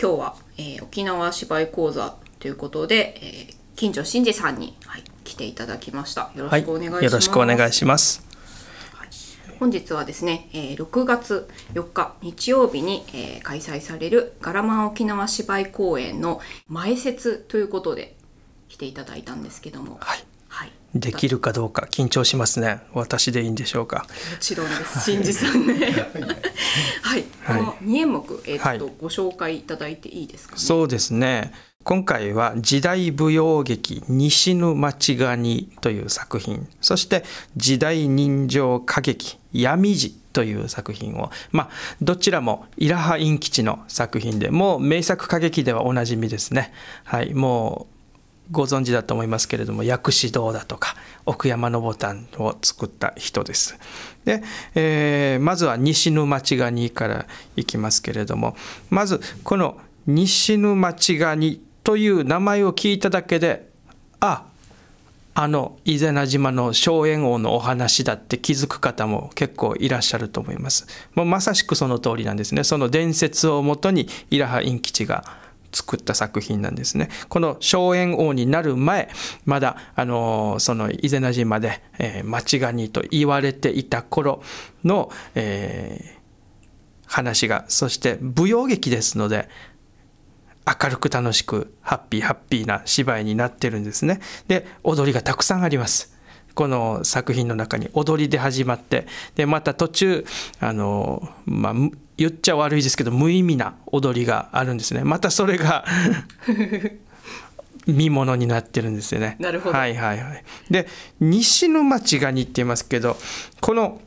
今日は、えー、沖縄芝居講座ということで、えー、近所真司さんに、はい、来ていただきました。よろしくお願いします。よろしくお願いします。はい、本日はですね、えー、6月4日日曜日に、えー、開催されるガラマン沖縄芝居公演の前説ということで来ていただいたんですけども、はい、できるかどうか緊張しますね私でいいんでしょうかもちろんです新次さんねはい、はい、この二演目、えー、っと、はい、ご紹介いただいていいですか、ね、そうですね今回は時代舞踊劇西ぬ町ガニという作品そして時代人情歌劇闇路という作品を、まあ、どちらもイラハイン基の作品でもう名作歌劇ではおなじみですね。はい、もうご存知だと思いますけれども薬師堂だとか奥山のボタンを作った人です。で、えー、まずは西沼町がニからいきますけれどもまずこの西沼町がニという名前を聞いただけでああの伊是名島の荘園王のお話だって気づく方も結構いらっしゃると思います。もうまさしくその通りなんですね。その伝説をもとに伊良波イ吉が作った作品なんですね。この荘園王になる前、まだ、あのー、その伊是名島で、えー、町ガニと言われていた頃の、えー、話が、そして舞踊劇ですので、明るく楽しく、ハッピーハッピーな芝居になってるんですね。で、踊りがたくさんあります。この作品の中に踊りで始まってでまた途中あの、まあ、言っちゃ悪いですけど無意味な踊りがあるんですねまたそれが 見物になってるんですよね。なるほど。はいはいはい。で西の町がにって言いますけどこの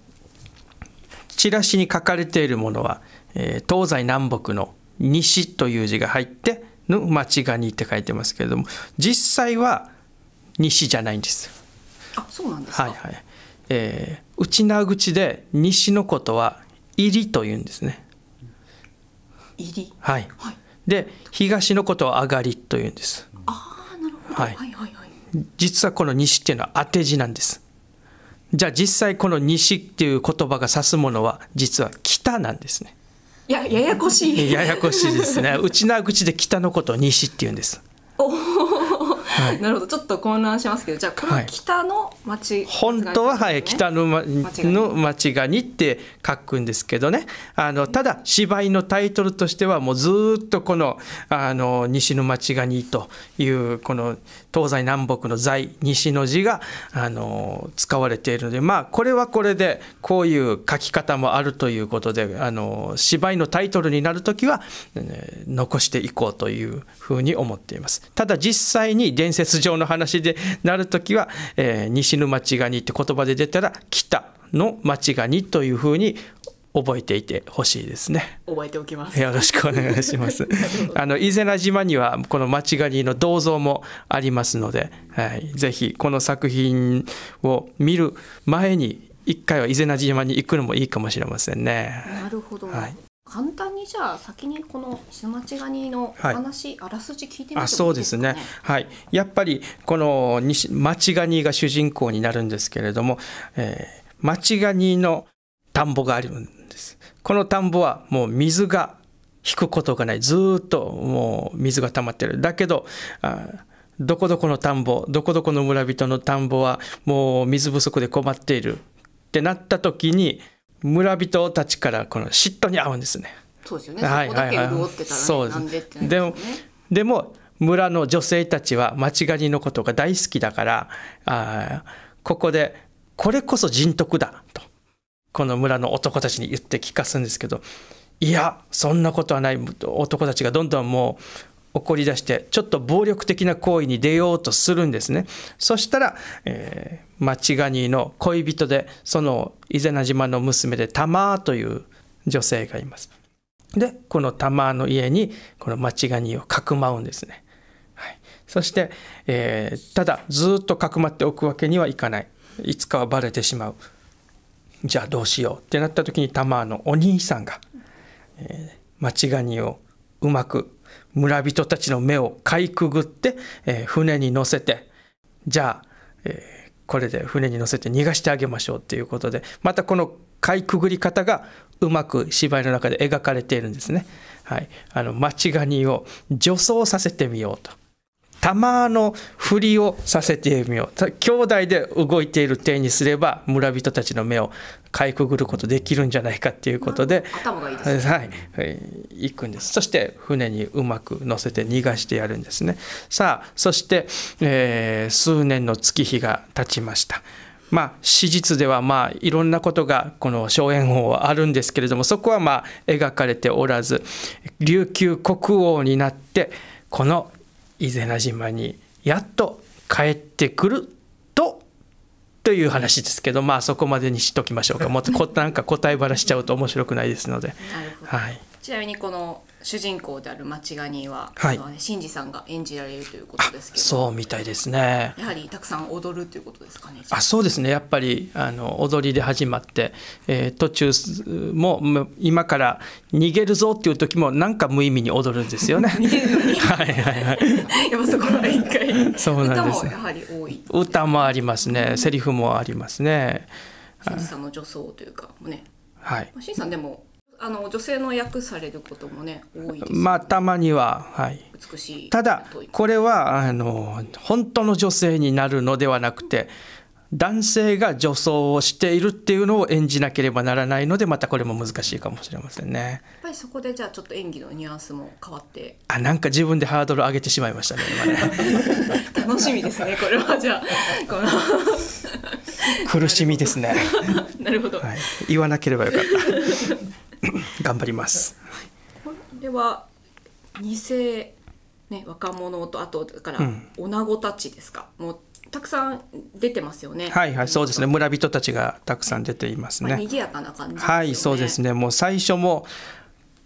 チラシに書かれているものは、えー、東西南北の西という字が入っての町がにって書いてますけれども実際は西じゃないんです。あそうなんですか。はいはい。えー、内縄口で西のことは入りというんですね入りはい、はい、で東のことを上がりというんですああなるほど、はい、はいはいはい実はこの西っていうのは当て字なんですじゃあ実際この西っていう言葉が指すものは実は北なんですねいやややこしいややこしいですね 内縄口で北のことを西っていうんですおおはい、なるほどちょっと混乱しますけどじゃあこの北の町、ねはい、本当は、はい、北の,、ま、の町がにって書くんですけどねあのただ芝居のタイトルとしてはもうずっとこのあの西の町がにというこの東西南北の在西の字があの使われているのでまあこれはこれでこういう書き方もあるということであの芝居のタイトルになる時は、ね、残していこうというふうに思っています。ただ実際に伝伝説上の話でなるときは、えー、西の町ガニって言葉で出たら北の町ガニというふうに覚えていてほしいですね。覚えておきます。よろしくお願いします。あの伊是名島にはこの町狩りの銅像もありますので、はい、ぜひこの作品を見る前に一回は伊是名島に行くのもいいかもしれませんね。なるほど。はい。簡単にじゃあ先にこの下町ガニの話、はい、あらすじ聞いてみてもいいですか、ね、あそうですね、はい、やっぱりこの町ガニが主人公になるんですけれども、えー、町ガニの田んぼがあるんですこの田んぼはもう水が引くことがないずっともう水が溜まってるだけどあどこどこの田んぼどこどこの村人の田んぼはもう水不足で困っているってなった時に村人たちからこの嫉妬に遭うんですね。そうですよね。はいはいはい。そうです。でもでも村の女性たちは町狩りのことが大好きだから、あここでこれこそ人徳だとこの村の男たちに言って聞かすんですけど、いやそんなことはない男たちがどんどんもう怒り出して、ちょっと暴力的な行為に出ようとするんですね。そしたら、えー、マチガニの恋人で、その伊是名島の娘でタマーという女性がいます。で、このタマーの家に、このマチガニをかくまうんですね。はい、そして、えー、ただずっとかくまっておくわけにはいかない。いつかはバレてしまう。じゃあどうしようってなった時にタマーのお兄さんが、えー、マチガニをうまく村人たちの目をかいくぐって、えー、船に乗せてじゃあ、えー、これで船に乗せて逃がしてあげましょうということでまたこのかいくぐり方がうまく芝居の中で描かれているんですね。はい、あの町ガニを助走させてみようと。玉の振りをさせてみよう。兄弟で動いている体にすれば村人たちの目をかいくぐることできるんじゃないかっていうことで、頭がいいです、ね、はい、はい、行くんです。そして船にうまく乗せて逃がしてやるんですね。さあ、そして、えー、数年の月日が経ちました。まあ、史実ではまあいろんなことがこの荘園法はあるんですけれどもそこはまあ描かれておらず琉球国王になってこの伊是名島にやっと帰ってくるという話ですけどまあそこまでにしときましょうかもっとこなんか答えばらしちゃうと面白くないですので。はいちなみにこの主人公である町ガニは、はい、新次さんが演じられるということですけどそうみたいですねやはりたくさん踊るということですかねあそうですねやっぱりあの踊りで始まって、えー、途中も今から逃げるぞっていう時もなんか無意味に踊るんですよね はいはいはいやっぱそこは一回歌もやはり多い歌もありますねセリフもありますね新次さんの女装というかもねはい、新さんでもあの女性の訳されることもね多いです、ね、まあたまにははい美しいただこれはあの本当の女性になるのではなくて男性が女装をしているっていうのを演じなければならないのでまたこれも難しいかもしれませんねやっぱりそこでじゃあちょっと演技のニュアンスも変わってあなんか自分でハードル上げてしまいましたね今ね 楽しみですねこれはじゃあこの苦しみですね なるほど、はい、言わなければよかった 頑張ります。これは二世ね、若者とあとだから女子たちですか、うん、もうたくさん出てますよねはいはいそうですね村人たちがたくさん出ていますね、まあ、賑やかな感じ、ね、はいそうですねもう最初も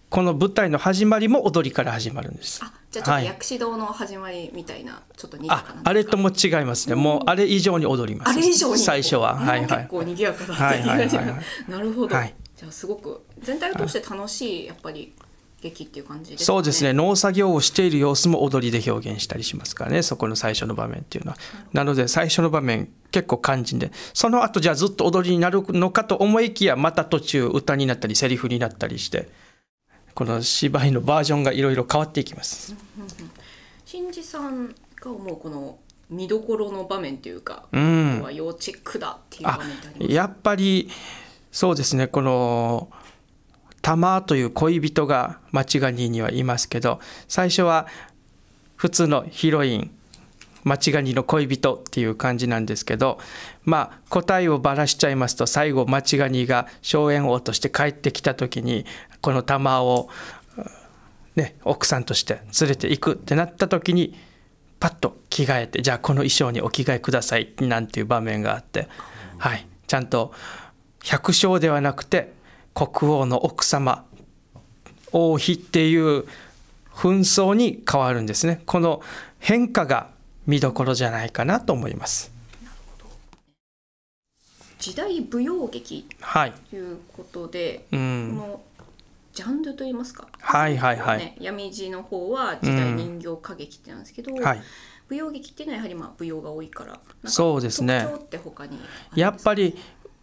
この舞台の始まりも踊りから始まるんですあじゃあちょっと薬師堂の始まりみたいな、はい、ちょっと賑やかなあれとも違いますね、もうあれ以上に踊りますあれ以上に最初は、はいはい、結構賑やかだった、はいはいはいはい、なるほど、はいじゃあすごく全体を通して楽しいやっぱり劇っていう感じですねそうですね農作業をしている様子も踊りで表現したりしますからねそこの最初の場面っていうのはなので最初の場面結構肝心でその後じゃあずっと踊りになるのかと思いきやまた途中歌になったりセリフになったりしてこの芝居のバージョンがいろいろ変わっていきます。新次さんが思うこの見どころの場面というか、うん、要チェックだっていう場面ってありますかやっぱりそうですねこの玉という恋人が町ガニにはいますけど最初は普通のヒロイン町ガニの恋人っていう感じなんですけどまあ答えをばらしちゃいますと最後町ガニが荘園王として帰ってきた時にこの玉を、ね、奥さんとして連れていくってなった時にパッと着替えてじゃあこの衣装にお着替えくださいなんていう場面があってはいちゃんと百姓ではなくて国王の奥様王妃っていう紛争に変わるんですねこの変化が見どころじゃないかなと思います時代舞踊劇ということで、はい、うん、このジャンルといいますか、はいはいはい、ね、闇路の方は時代人形歌劇ってなんですけど、うんはい、舞踊劇っていうのはやはりまあ舞踊が多いからそうですねやっぱり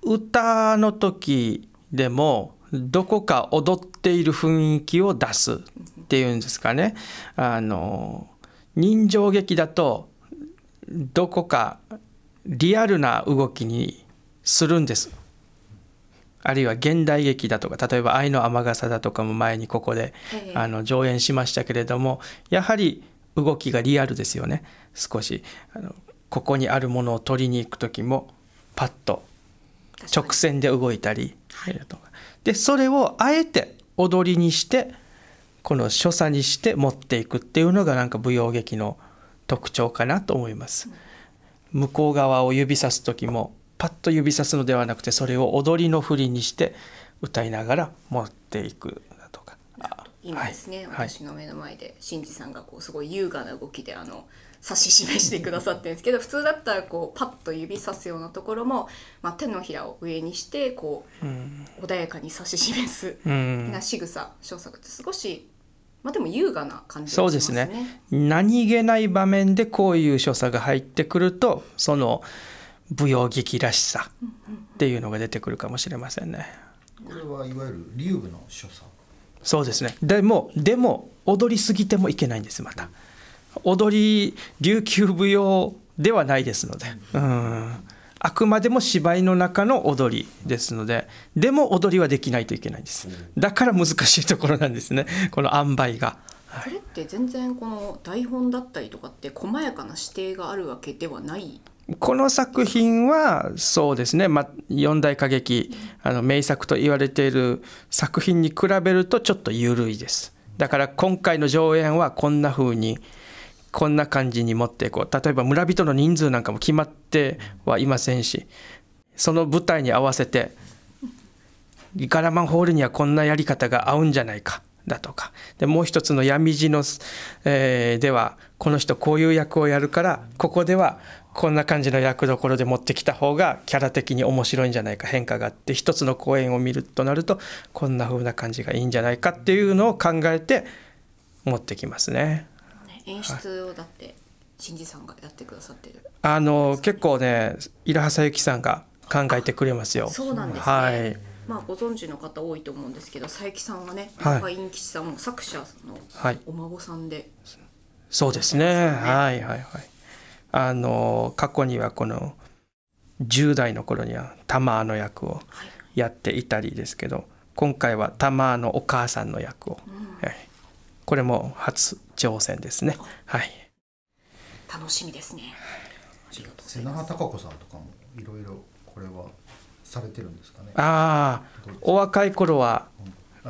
歌の時でもどこか踊っている雰囲気を出すっていうんですかねあの人情劇だとどこかリアルな動きにするんですあるいは現代劇だとか例えば「愛の雨傘」だとかも前にここで、あの上演しましたけれどもやはり動きがリアルですよね少しあのここにあるものを取りに行く時もパッと直線で動いたり、はい、でそれをあえて踊りにしてこの所作にして持っていくっていうのがなんか舞踊劇の特徴かなと思います。向こう側を指さす時もパッと指さすのではなくてそれを踊りの振りにして歌いながら持っていくだとか。今ですね、はい、私の目の前で、はい、新次さんがこうすごい優雅な動きであの指し示してくださってるんですけど普通だったらこうパッと指さすようなところも、まあ、手のひらを上にしてこう、穏やかに指し示すな仕草小作って少しまあ、でも優雅な感じ、ね、そうですね何気ない場面でこういう所作が入ってくるとその舞踊劇らしさっていうのが出てくるかもしれませんね。これはいわゆる竜部の所作そうですねでもでも踊りすぎてもいけないんですまた。踊り琉球舞踊ではないですので、うん、あくまでも芝居の中の踊りですのででも踊りはできないといけないですだから難しいところなんですねこの塩梅が。はこれって全然この台本だったりとかって細やかな指定があるわけではないこの作品はそうですね、まあ、四大歌劇あの名作と言われている作品に比べるとちょっと緩いですだから今回の上演はこんな風にこんな感じに持っていこう例えば村人の人数なんかも決まってはいませんしその舞台に合わせてガラマンホールにはこんなやり方が合うんじゃないかだとかでもう一つの闇路の、えー、ではこの人こういう役をやるからここではこんな感じの役どころで持ってきた方がキャラ的に面白いんじゃないか変化があって一つの公演を見るとなるとこんな風な感じがいいんじゃないかっていうのを考えて持ってきますね。演出をだって、はい、新次さんがやってくださってるあの、結構ねイラハサユキさんが考えてくれますよそうなんです、ね、はいまあご存知の方多いと思うんですけど佐伯さんはね中井陰吉さんも作者のお孫さんで、はい、そうですね、ね、はいはいはいあの過去にはこの10代の頃にはタマの役をやっていたりですけど、はい、今回はタマのお母さんの役を、うん、はいこれも初挑戦ですね。はい。楽しみですね。ありがとう瀬長孝子さんとかもいろいろこれはされてるんですかね。ああ、お若い頃は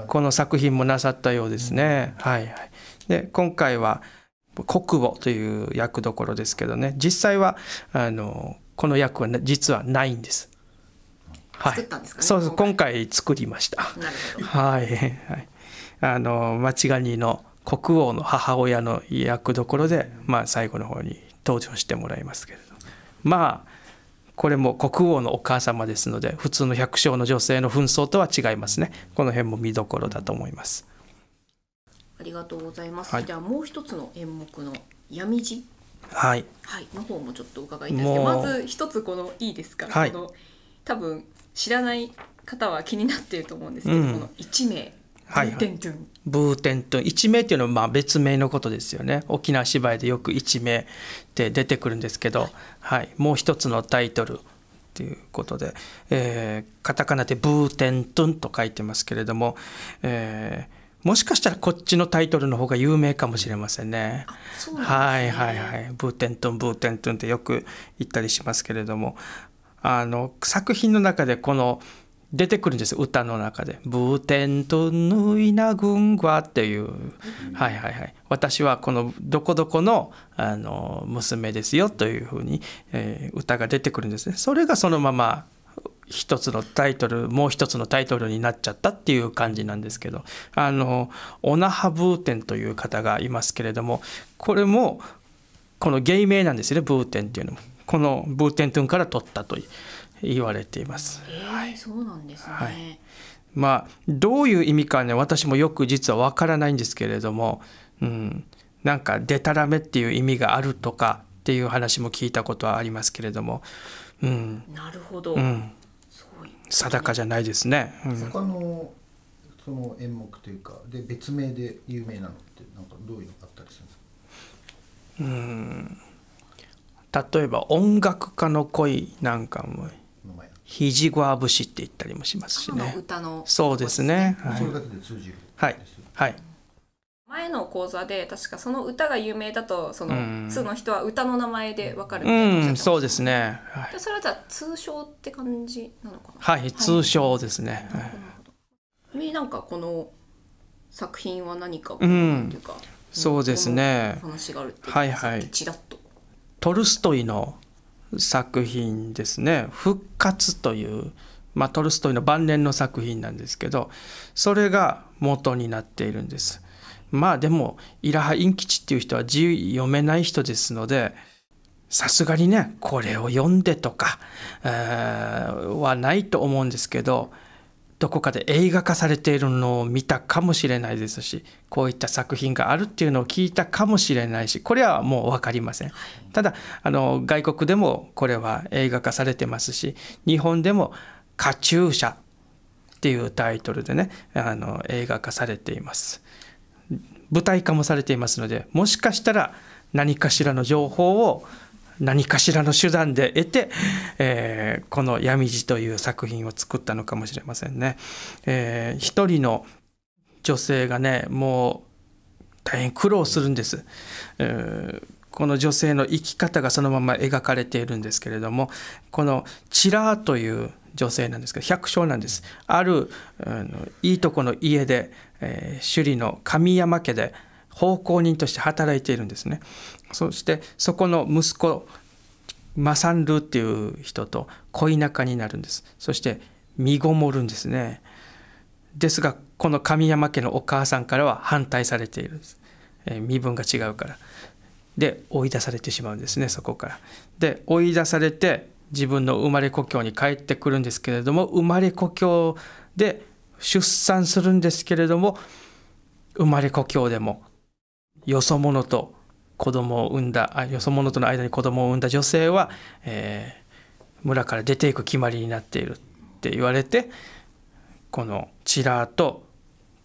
この作品もなさったようですね。うん、はいはい。で今回は国母という役どころですけどね。実際はあのこの役は実はないんです。はい、ね、そうそう今回作りました。はいはい。あの間違いの国王の母親の役どころで、まあ、最後の方に登場してもらいますけれどまあこれも国王のお母様ですので普通の百姓の女性の紛争とは違いますねこの辺も見どころだと思いますありがとうございます、はい、じゃあもう一つの演目の闇路はい、はい、の方もちょっと伺いたいまず一つこのいいですか、はい、この多分知らない方は気になっていると思うんですけど、うん、この一名はいはい、ブーテントゥン一名っていうのはまあ別名のことですよね沖縄芝居でよく一名って出てくるんですけど、はい、はい、もう一つのタイトルということで、えー、カタカナでブーテントゥンと書いてますけれども、えー、もしかしたらこっちのタイトルの方が有名かもしれませんね。んねはいはいはい。ブーテントゥンブーテントゥンってよく言ったりしますけれどもあの作品の中でこの「出てくるんです歌の中で「ブテントヌイナグンガ」っていう、はいはいはい私はこのどこどこのあの娘ですよというふうに、えー、歌が出てくるんですねそれがそのまま一つのタイトルもう一つのタイトルになっちゃったっていう感じなんですけどあのオナハブーテンという方がいますけれどもこれもこの芸名なんですよねブーテンっていうのもこのブーテントゥンから取ったという。言われています。はい、そうなんですね。はい、まあどういう意味かね私もよく実はわからないんですけれども、うん、なんかデタラメっていう意味があるとかっていう話も聞いたことはありますけれども、うん、なるほど、うん、定かじゃないですね。うん、他のその演目というかで別名で有名なのってなんかどういうのがあったりするんですか。うん例えば音楽家の恋なんかも肘ごあぶしって言ったりもしますしね。ねそうですね。はい。はい。はい前の講座で確かその歌が有名だとその通の人は歌の名前でわかるみたいな、ね、そうですね、はい、それはじゃ通称って感じなのかなはい、はい、通称ですねはい、なんかこの作品は何か、うん、そうですね話があるっていうはいはいトルストイの作品ですね「復活」という、まあ、トルストイの晩年の作品なんですけどそれが元になっているんです。まあでもイラハ・イン吉っていう人は字読めない人ですのでさすがにねこれを読んでとか、えー、はないと思うんですけどどこかで映画化されているのを見たかもしれないですしこういった作品があるっていうのを聞いたかもしれないしこれはもう分かりませんただあの外国でもこれは映画化されてますし日本でも「カチューシャ」っていうタイトルでねあの映画化されています舞台化もされていますのでもしかしたら何かしらの情報を何かしらの手段で得て、えー、この「闇路」という作品を作ったのかもしれませんね。えー、一人の女性がねもう大変苦労するんです。えーこの女性の生き方がそのまま描かれているんですけれどもこのチラーという女性なんですけど百姓なんですある、うん、いいとこの家で、えー、首里の神山家で奉公人として働いているんですねそしてそこの息子マサンルっていう人と恋仲になるんですそして身ごもるんですねですがこの神山家のお母さんからは反対されているんです、えー、身分が違うからで追い出されてしまうんですねそこからで追い出されて自分の生まれ故郷に帰ってくるんですけれども生まれ故郷で出産するんですけれども生まれ故郷でもよそ者と子供を産んだあよそ者との間に子供を産んだ女性は、えー、村から出ていく決まりになっているって言われてこのチラーと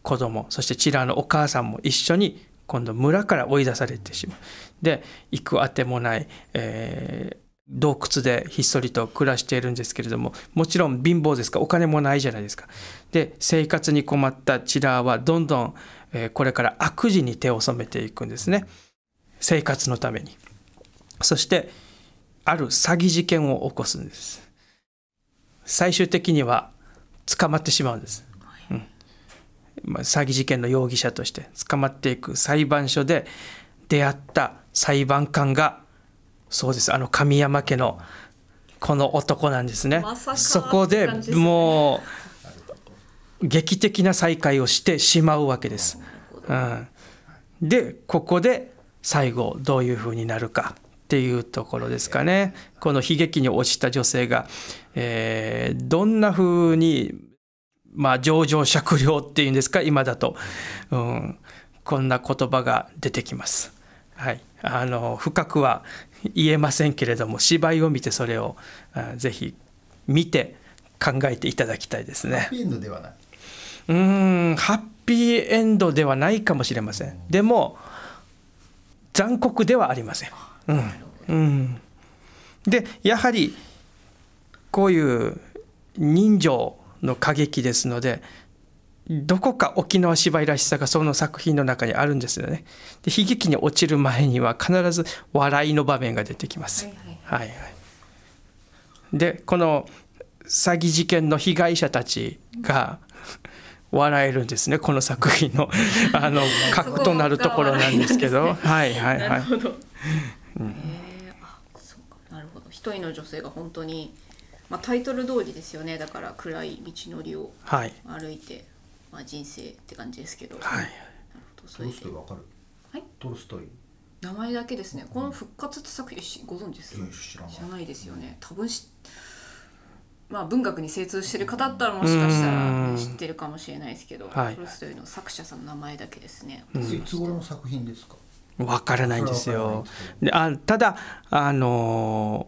子供そしてチラーのお母さんも一緒に今度村から追い出されてしまう。で行くあてもない、えー、洞窟でひっそりと暮らしているんですけれどももちろん貧乏ですかお金もないじゃないですか。で生活に困ったチラーはどんどん、えー、これから悪事に手を染めていくんですね。生活のためにそしてある詐欺事件を起こすんです最終的には捕まってしまうんです、うん、詐欺事件の容疑者として捕まっていく裁判所で出会った裁判官がそうですあの神山家のこの男なんですね、まそこでもう劇的な再会をしてしまうわけです、うん、でここで最後どういうふうになるかっていうところですかねこの悲劇に落ちた女性が、えー、どんなふうにまあ情状酌量っていうんですか今だと、うん、こんな言葉が出てきます。はい、あの深くは言えませんけれども芝居を見てそれをぜひ見て考えていただきたいですね。ハッピーエンドではないうんハッピーエンドではないかもしれません。でも残酷ではありません。うんうん、でやはりこういう人情の過激ですのでどこか沖縄芝居らしさがその作品の中にあるんですよね。で悲劇に落ちる前には必ず笑いの場面が出てきます。はい、はいはいはいでこの詐欺事件の被害者たちが、うん笑えるんですねこの作品の あの核となるところなんですけど、ね、はいはいはい。なるほど。えあそうかなるほど一人の女性が本当にまあタイトル通りですよねだから暗い道のりを歩いて、はい、まあ人生って感じですけど。はい。なるほどそれで。わかる。はい。トルストイ。名前だけですね。この復活って作品ご存知ですか、えー、知らないですよね。多分し。まあ、文学に精通してる方だったらもしかしたら知ってるかもしれないですけど、はい、トルストイの作者さんの名前だけですね。いつ頃の作品ですかわからないんですよ。であただあの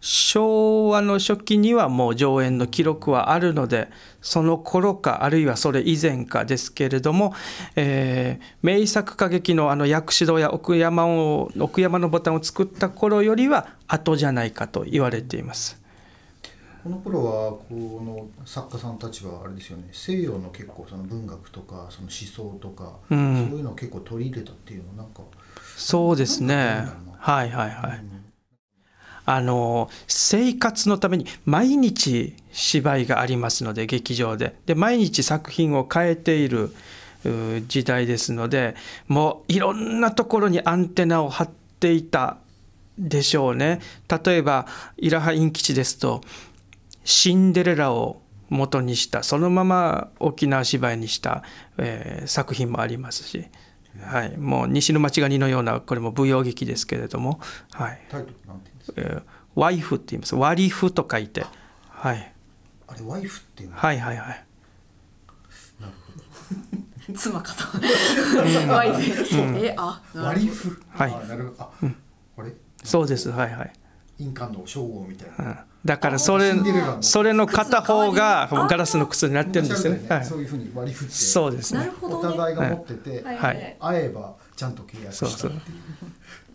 昭和の初期にはもう上演の記録はあるのでその頃かあるいはそれ以前かですけれども、えー、名作歌劇のあの薬師堂や奥山を奥山のボタンを作った頃よりは後じゃないかと言われています。この頃はこの作家さんたちはあれですよね西洋の結構その文学とかその思想とか、うん、そういうのを結構取り入れたっていうのなんかそうですねはいはいはい、うん、あの生活のために毎日芝居がありますので劇場でで毎日作品を変えている時代ですのでもういろんなところにアンテナを張っていたでしょうね例えばイラハイン基地ですとシンデレラを元にしたそのまま沖縄芝居にした、えー、作品もありますし、はい、もう西の町がにのようなこれも舞踊劇ですけれども、はい、タイトルなんて言うんですか、えー、ワイフって言いますワリフと書いてはいあれワイフっていうのはいはいはいなるほど妻かとワイフ、うん、えあワリフはいあなるあ、うん、これそうですはいはい印鑑の称号みたいな、うんだからそれそれの片方がガラスの靴になってるんですよね。はい、そういうふうに割り振って、そうですね。お互いが持ってて、はい、会えばちゃんと契約するっていう。そうそう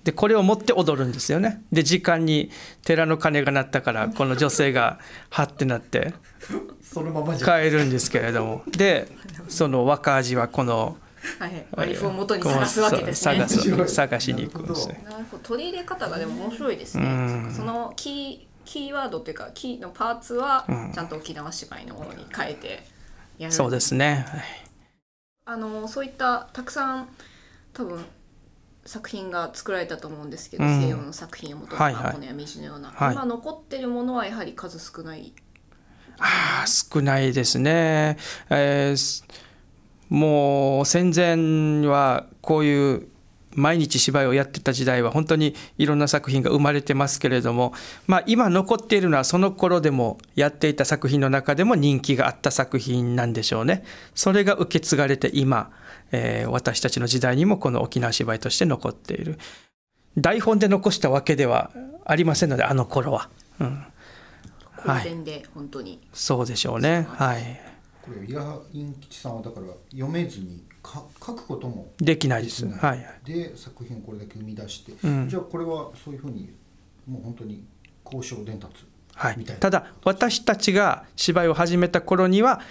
でこれを持って踊るんですよね。で時間に寺の鐘が鳴ったからこの女性がはってなって 帰るんですけれども、でその若味はこの。はい、マリフを元に探すわけですね。探しに行くんですね。なるほど取り入れ方がでも面白いですね。その木キーワードというかキーのパーツはちゃんと沖縄芝居のものに変えてやる、うん、そうですね、はい、あのそういったたくさん多分作品が作られたと思うんですけど、うん、西洋の作品をもとに箱根や道のような、はい、今残ってるものはやはり数少ない、はい、あ少ないですね、えー、もう戦前はこういう毎日芝居をやってた時代は本当にいろんな作品が生まれてますけれども、まあ、今残っているのはその頃でもやっていた作品の中でも人気があった作品なんでしょうね。それが受け継がれて今、えー、私たちの時代にもこの沖縄芝居として残っている。台本で残したわけではありませんのであの頃は。うん、はい、そうでしょうね。はい。これ矢院吉さんはだから読めずにか書くこともできないですはい、で作品をこれだけ生み出して、うん、じゃあこれはそういうふうにもう本当に交渉伝達はい、ただ私たちが芝居を始めた頃には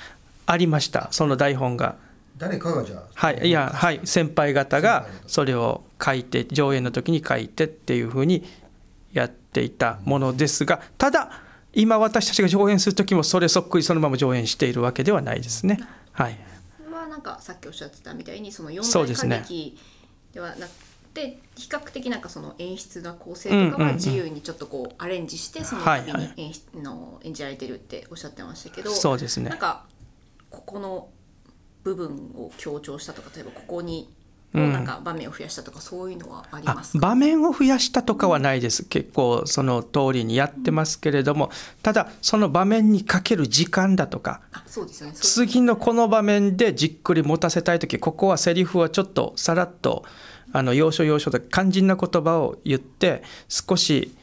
ありましたその台本が誰かがじゃあはいいやはい先輩方がそれを書いて上演の時に書いてっていうふうにやっていたものですがただ今私たちが上演する時もそれそっくりそのまま上演しているわけではないですねはい。なんかさっきおっしゃってたみたいにその4大歌劇ではなくて、ね、比較的なんかその演出が構成とかは自由にちょっとこうアレンジしてその時に演,、出の演じられてるっておっしゃってましたけどそうですねなんかここの部分を強調したとか例えばここになんか場面を増やしたとかそういうのはあります、場面を増やしたとかはないです、結構その通りにやってますけれどもただその場面にかける時間だとか、次のこの場面でじっくり持たせたい時ここはセリフはちょっとさらっとあの要所要所で肝心な言葉を言って少し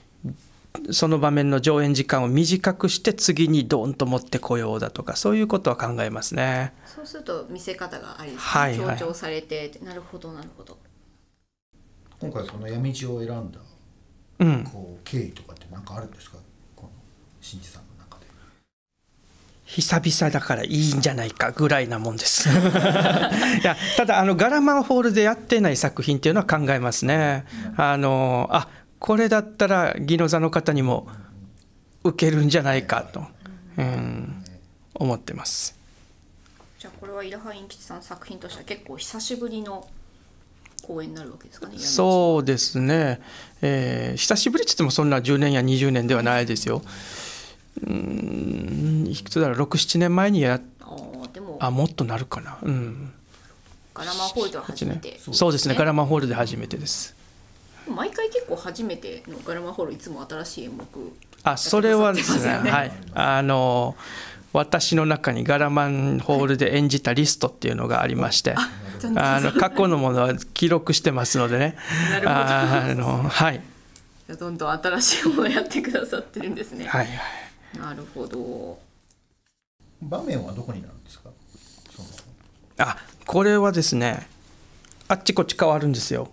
その場面の上演時間を短くして次にドーンと持ってこようだとかそういうことは考えますね。そうすると見せ方があり、はい、はい、強調されてなるほどなるほど。今回その闇路を選んだ、うん、こう経緯とかって何かあるんですかこの新次さんの中で。久々だからいいんじゃないかぐらいなもんです いやただあのガラマンホールでやってない作品っていうのは考えますね。うん、あのあこれだったら技能座の方にも受けるんじゃないかと、うん、思ってます。じゃあこれはイラハイン吉さん作品としては結構久しぶりの公演になるわけですかね。そうですね、えー、久しぶりって言ってもそんな10年や20年ではないですよ。うんいくつだろう67年前にやあもっとなるかな。うんガラマホールでは初めて、ね、そうですねガラマホールで初めてです。毎回結構初めてのガラマホールいつも新しい演目、ね、あそれはですねはいあの私の中にガラマンホールで演じたリストっていうのがありまして、はい、あの過去のものは記録してますのでねあのはいどんどん新しいものやってくださってるんですねはい、はい、なるほど場面はどこになるんですかあこれはですねあっちこっち変わるんですよ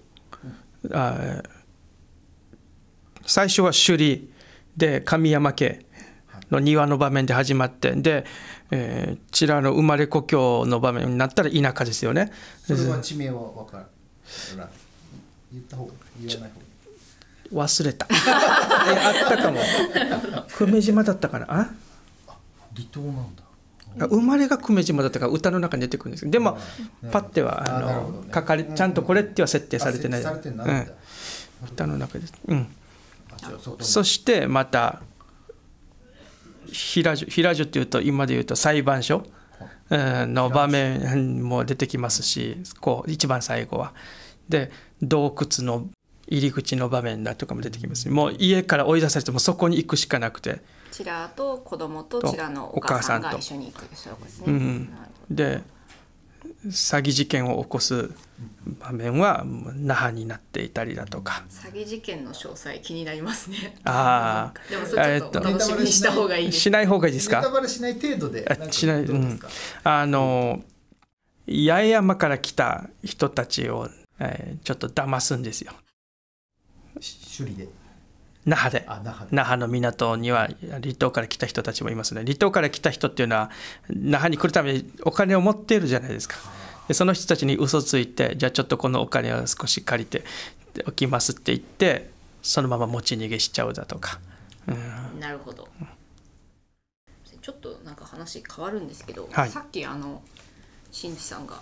あ最初は首里で神山家の庭の場面で始まってで、えー、ちらの生まれ故郷の場面になったら田舎ですよね。それは地名は分かる。言った方が言わない方が忘れた あったかも 久米島だったかなあ離島なんだ生まれが久米島だったから歌の中に出てくるんですけどでも、パッてはあの書かれちゃんとこれっては設定されてない、歌の中です、うん、そしてまた平寿っていうと今で言うと裁判所の場面も出てきますしこう一番最後は。で洞窟の入り口の場面だとかも出てきますもう家から追い出されてもそこに行くしかなくて。チラと子供とチラのお母さんが一緒に行くそうですね。うん、で詐欺事件を起こす場面は那覇になっていたりだとか詐欺事件の詳細気になりますねああ でもそれっと楽しみにした方がいいでえっと、しない方がいいですかネタバレしない程度でしない、うん、あの八重山から来た人たちを、えー、ちょっと騙すんですよ首里で那覇で那覇の港には離島から来た人たちもいますね離島から来た人っていうのは那覇に来るためにお金を持っているじゃないですかでその人たちに嘘ついてじゃあちょっとこのお金を少し借りておきますって言ってそのまま持ち逃げしちゃうだとか、うん、なるほどちょっとなんか話変わるんですけど、はい、さっきあの新次さんが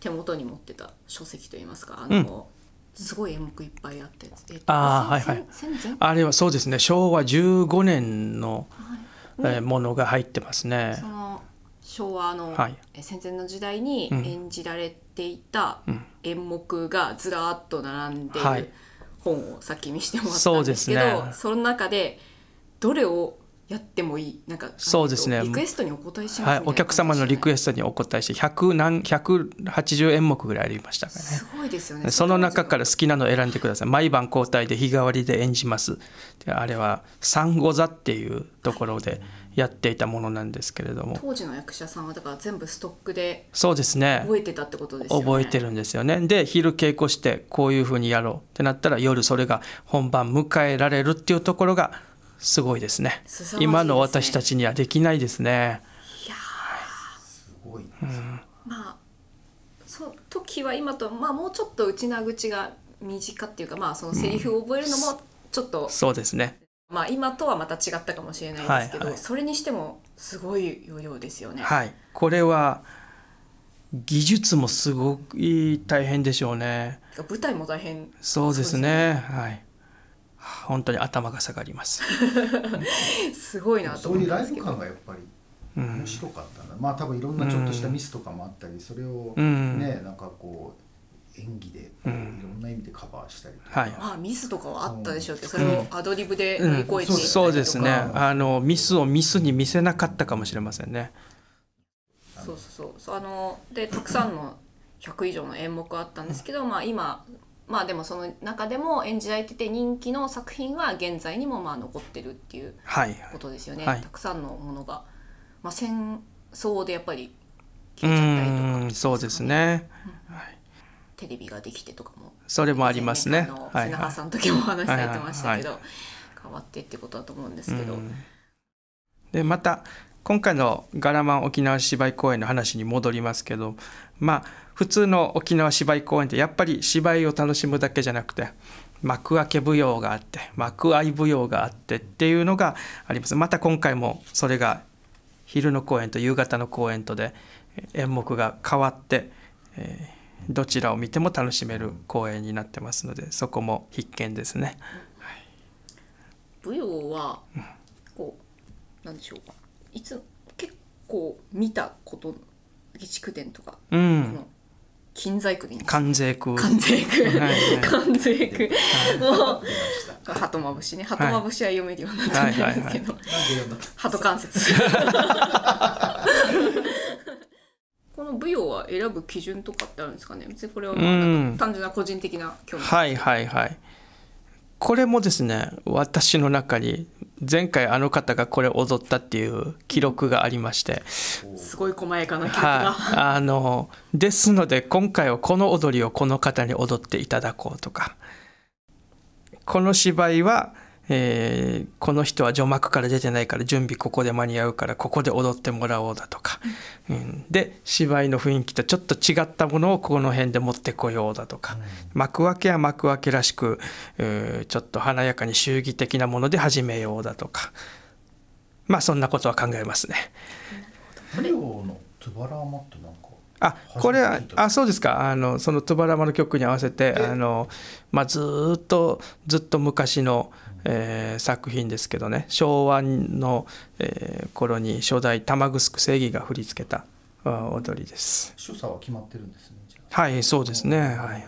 手元に持ってた書籍といいますかあの、うんすごい演目いっぱいあったやつ、えっと、あはいはいあれはそうですね昭和15年の、はい、えものが入ってますねその昭和の、はい、戦前の時代に演じられていた演目がずらっと並んでいる本を先見してもらったんですけど、うんね、その中でどれをやってもいいなんかそうですねリクエストにお答えしますはい、お客様のリクエストにお答えして100何180演目ぐらいありましたかねすごいですよねその中から好きなのを選んでください毎晩交代で日替わりで演じますであれはんご座っていうところでやっていたものなんですけれども当時の役者さんはだから全部ストックでそうですね覚えてたってことですよね覚えてるんですよねで昼稽古してこういうふうにやろうってなったら夜それが本番迎えられるっていうところがすごいですね、ね、今の私たちにはできないですねいやすごい、うん、まあそ時は今と、まあ、もうちょっと内な口が短っていうかまあそのセリフを覚えるのもちょっと、うん、そうですねまあ今とはまた違ったかもしれないですけど、はいはい、それにしてもすごい余裕ですよねはいこれは技術もすごい大変でしょうね舞台も大変そうですね、ね、はい本当に頭が下がりますすごいなと思そういうライブ感がやっぱり面白かったな、うん、まあ多分いろんなちょっとしたミスとかもあったり、それをね、うん、なんかこう演技でいろんな意味でカバーしたりとか、はい、まあミスとかはあったでしょうってそれをアドリブで乗り越えて、うんうん、そうですねあのミスをミスに見せなかったかもしれませんねそうそうそうあのでたくさんの100以上の演目あったんですけど、まあ、今まあでもその中でも演じられてて人気の作品は現在にもまあ残ってるっていうことですよね、はいはい、たくさんのものが、まあ、戦争でやっぱり消えちゃったりとか、ね、そうですね、はい、テレビができてとかもそれもありますね砂中さんの時もお話しされてましたけど、変わってってことだと思うんですけど。でまた今回の「ガラマン沖縄芝居公演」の話に戻りますけどまあ普通の沖縄芝居公演ってやっぱり芝居を楽しむだけじゃなくて幕開け舞踊があって幕い舞踊があってっていうのがありますまた今回もそれが昼の公演と夕方の公演とで演目が変わって、えー、どちらを見ても楽しめる公演になってますのでそこも必見ですね。はい、舞踊はこうなんでしょうかいつ結構見たこと下宿店とか、うん、この金細工でいいんです関税区関税区、関税区の鳩まぶしね鳩まぶしは読めるようになったんですけど鳩、関節この舞踊は選ぶ基準とかってあるんですかね別にこれはまあ単純な個人的な興味、はいはいはいこれもですね私の中に前回あの方がこれ踊ったっていう記録がありましてすごい細やかな曲が、あのですので今回はこの踊りをこの方に踊っていただこうとかこの芝居はえー、この人は序幕から出てないから準備ここで間に合うからここで踊ってもらおうだとか、うん、で芝居の雰囲気とちょっと違ったものをこの辺で持ってこようだとか、うん、幕開けは幕開けらしく、ー、ちょっと華やかに祝儀的なもので始めようだとかまあそんなことは考えますね。あこれはあそうですかあのその「つばらま」の曲に合わせて、あの、まあ、ずっとずっと昔のえー、作品ですけどね昭和の、えー、頃に初代玉城正義が振り付けた踊りです所作は決まってるんですねはいそうですねはい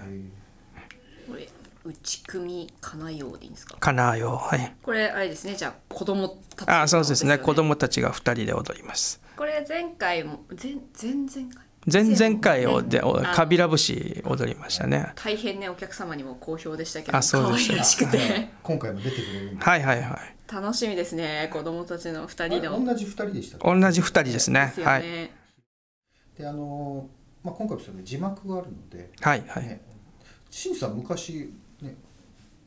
これ打ち組かなようでいいんですかかなよはいこれあれですねじゃあ子供たち、ね、あそうですね子供たちが二人で踊りますこれ前回も前前々回前前回をで、カビラ節踊りましたね。大変ねお客様にも好評でしたけど、あそうでしたしくて、はい、今回も出てくれるで。はいはいはい。楽しみですね。子供たちの二人の。同じ二人でした、同じ二人ですね。はい。であのまあ今回そね字幕があるので、はいはい。し、んさん昔ね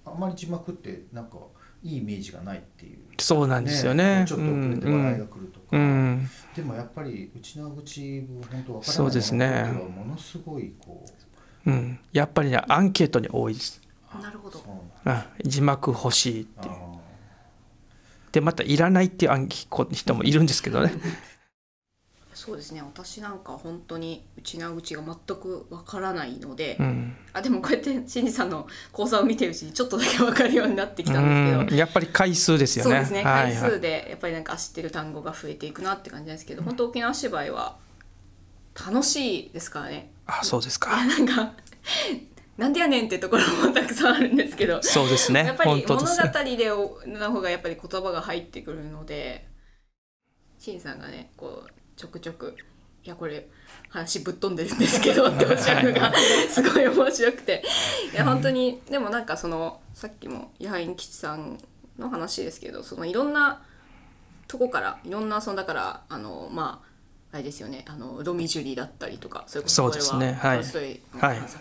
あまり字幕ってなんか。いいイメージがないっていう、そうなんですよね、ちょっと遅れて笑いが来るとか、うん、でもやっぱりうちの口本当分からないですねものすごいこう、うん、やっぱりねアンケートに多いですなるほど、あ字幕欲しいってでまたいらないっていう人もいるんですけどねそうですね私なんか本当にうちなうちが全くわからないので、うん、あでもこうやって新二さんの講座を見てるうちにちょっとだけ分かるようになってきたんですけどやっぱり回数ですよねそうですね、はいはい、回数でやっぱりなんか知ってる単語が増えていくなって感じですけど、うん、本当沖縄芝居は楽しいですからねあそうですかなんか なんでやねんってところもたくさんあるんですけどそうですねやっぱり物語での方がやっぱり言葉が入ってくるので新さんがねこうちょくちょくいやこれ話ぶっ飛んでるんですけどっておっしゃるのがすごい面白くていや本当にでもなんかそのさっきも矢作吉さんの話ですけどそのいろんなとこからいろんなそのだからあのまああれですよねあのロミジュリだったりとかそういうこと。は、ねはい、い、作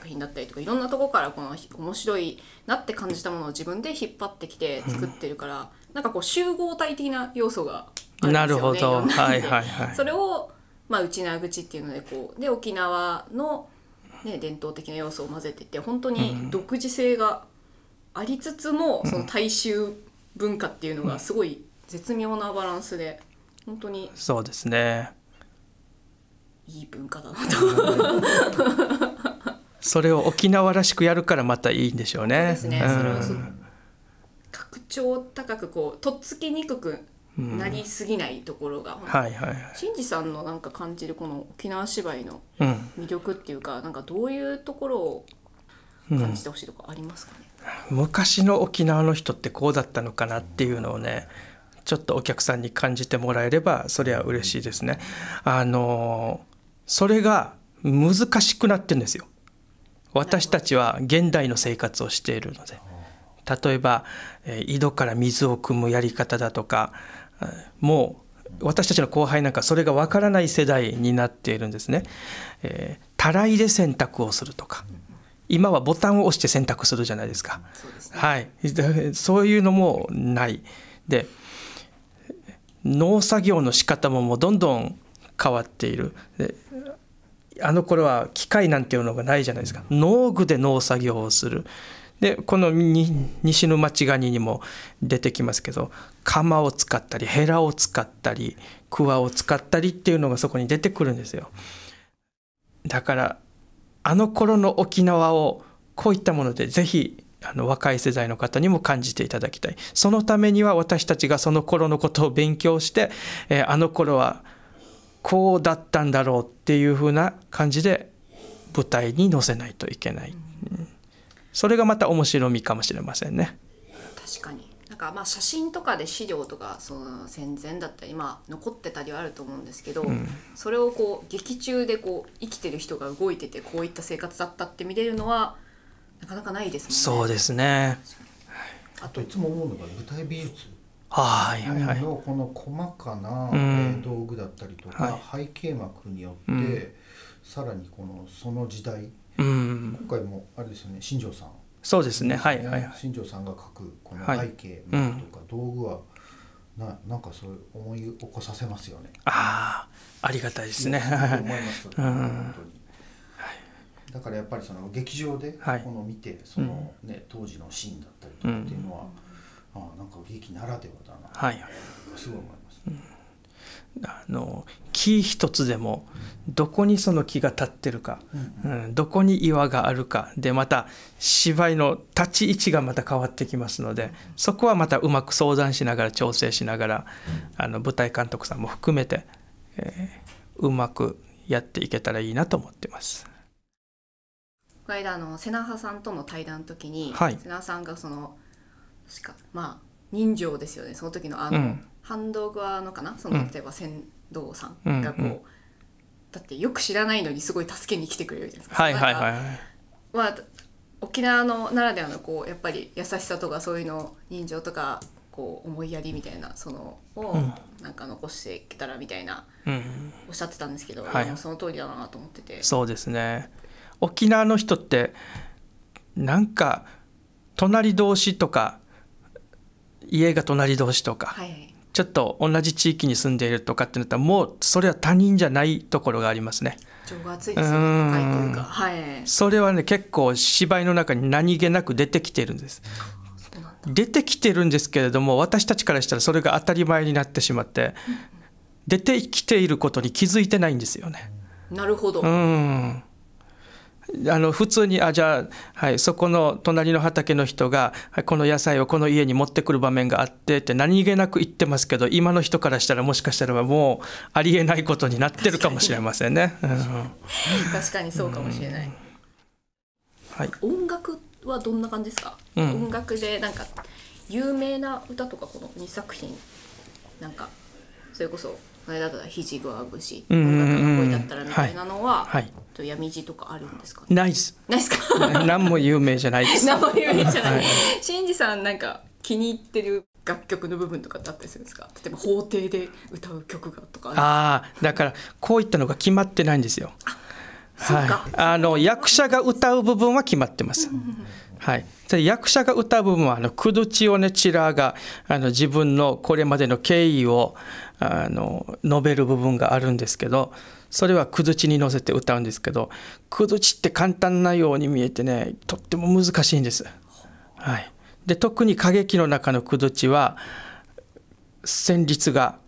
品だったりとか、はい、いろんなとこからこの面白いなって感じたものを自分で引っ張ってきて作ってるから、うん、なんかこう集合体的な要素がなるほど、はいはいはい、それを、まあ、内縄口っていうのでこうで沖縄の、ね、伝統的な要素を混ぜてて本当に独自性がありつつも、うん、その大衆文化っていうのがすごい絶妙なバランスで本当にそうですねいい文化だなと それを沖縄らしくやるからまたいいんでしょうね。そうですね、うん、それを拡張高くこうとっつきにくくなりすぎないところが、うん、はいはいはい新次さんのなんか感じるこの沖縄芝居の魅力っていうか、うん、なんかどういうところを感じてほしいとかありますかね、うん、昔の沖縄の人ってこうだったのかなっていうのをねちょっとお客さんに感じてもらえればそれは嬉しいですね。あのそれが難しくなってるんですよ。私たちは現代の生活をしているので例えば井戸から水を汲むやり方だとかもう私たちの後輩なんかそれがわからない世代になっているんですね。えー、たらいで選択をするとか今はボタンを押して選択するじゃないですか。そう、ねはい、そういうのもない。で農作業の仕方ももうどんどん変わっている。あの頃は機械なんていうのがないじゃないですか農具で農作業をするでこの西の町ガニにも出てきますけど釜を使ったりヘラを使ったりクワを使ったりっていうのがそこに出てくるんですよ。だからあの頃の沖縄をこういったもので是非あの若い世代の方にも感じていただきたいそのためには私たちがその頃のことを勉強して、えー、あの頃はこうだったんだろうっていう風な感じで舞台に載せないといけない。うんそれがまた面白みかもしれませんね。確かになんかまあ写真とかで資料とかその戦前だったり、ま残ってたりはあると思うんですけど、うん、それをこう劇中でこう生きてる人が動いててこういった生活だったって見れるのはなかなかないですもんね。そうですねあといつも思うのが舞台美術はいこの細かな道具だったりとか、背景幕によって、さらにこのその時代うん、今回もあれですよね新庄さんそうですね、ね、はいはいはい新庄さんが描くこの背景とか、はいうん、道具は、ななんかそういう思い起こさせますよねああありがたいですねい思います、うん、本当にだからやっぱりその劇場でこの見て、はい、そのね、うん、当時のシーンだったりとかっていうのは、うん、あなんか劇ならではだな、はい、すごい思います、うんあの木一つでもどこにその木が立ってるか、うん、うん、どこに岩があるかでまた芝居の立ち位置がまた変わってきますのでそこはまたうまく相談しながら調整しながらあの舞台監督さんも含めて、えー、うまくやっていけたらいいなと思ってます。この間あの瀬名さんとの対談の時に、はい、瀬名さんがその確かまあ人情ですよねその時のあの、うん反動側のかなその例えば船頭さんがこう、うんうんうだってよく知らないのにすごい助けに来てくれるじゃないですか。はいはいはい、まあ沖縄のならではのこうやっぱり優しさとかそういうの人情とかこう思いやりみたいなそのをなんか残していけたらみたいな、うん、おっしゃってたんですけど、はい、その通りだなと思っててそうですね沖縄の人ってなんか隣同士とか家が隣同士とか、はい、ちょっと同じ地域に住んでいるとかってなったらもうそれは他人じゃないところがありますね。いはい、それはね結構芝居の中に何気なく出てきてるんです。出てきてるんですけれども私たちからしたらそれが当たり前になってしまって、うん、出てきていることに気づいてないんですよね。なるほど。うんあの普通にあじゃあ、はい、そこの隣の畑の人が、はい、この野菜をこの家に持ってくる場面があってって何気なく言ってますけど今の人からしたらもしかしたらもうありえないことになってるかもしれませんね。確かに,、確かにそうかもしれない、うん、はい、音楽はどんな感じですか、うん、音楽でなんか有名な歌とかこの2作品なんかそれこそこの間だと肘グワグシ音楽の声だったらみたいなのは、はい、と闇路とかあるんですか、ね、ないっすないっすか 何も有名じゃないです 何も有名じゃない新次、はい、さんなんか気に入ってる楽曲の部分とかってあったりするんですか例えば法廷で歌う曲がとかああだからこういったのが決まってないんですよはい、あの役者が歌う部分は決まってます。はい、で役者が歌う部分はあのクドチオネチラーがあの自分のこれまでの経緯をあの述べる部分があるんですけどそれはくずちに乗せて歌うんですけどくずちって簡単なように見えてねとっても難しいんです。はい、で特に歌劇の中のくずちは旋律が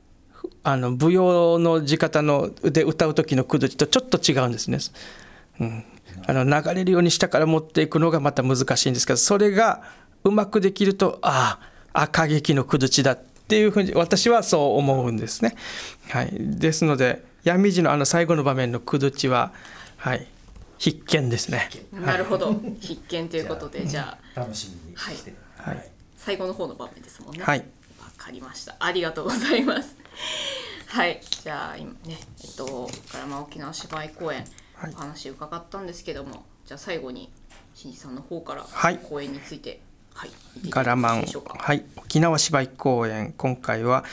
あの舞踊の地方ので歌う時のくちとちょっと違うんですね。うん、あの流れるように下から持っていくのがまた難しいんですけどそれがうまくできるとああ赤劇のくちだっていうふうに私はそう思うんですね。はい、ですので闇路のあの最後の場面のくちは、はい、必見ですね。なるほど、はい、必見ということでじゃあ楽しみにして、はい、はい、最後の方の場面ですもんね。はい貼りましたありがとうございます はいじゃあ今ねえっとからま沖縄芝居公演、お話伺ったんですけどもじゃあ最後に新さんの方から公演について、はいはい、ガラマン、はい、沖縄芝居公演今回は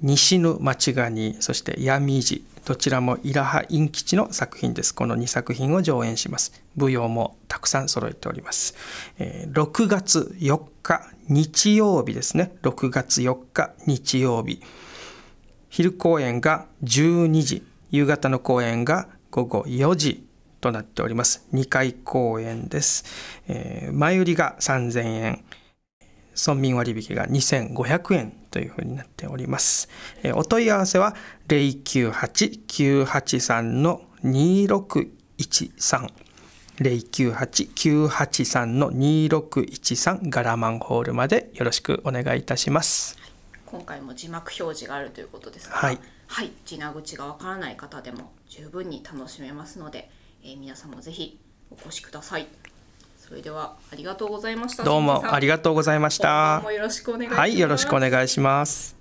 西の町ガニそして闇路どちらもイラハ・イン吉の作品ですこの2作品を上演します舞踊もたくさん揃えております、えー、6月4日日曜日ですね6月4日日曜日昼公演が12時夕方の公演が午後4時となっております2回公演です、えー、前売りが3000円村民割引が2500円というふうになっております。えー、お問い合わせは098-983-2613 098-983-2613ガラマンホールまでよろしくお願いいたします。今回も字幕表示があるということですが、はい、はい、字名口がわからない方でも十分に楽しめますので、えー、皆さんもぜひお越しください。それではありがとうございました。どうもありがとうございました。よろしくお願いします。はい、よろしくお願いします。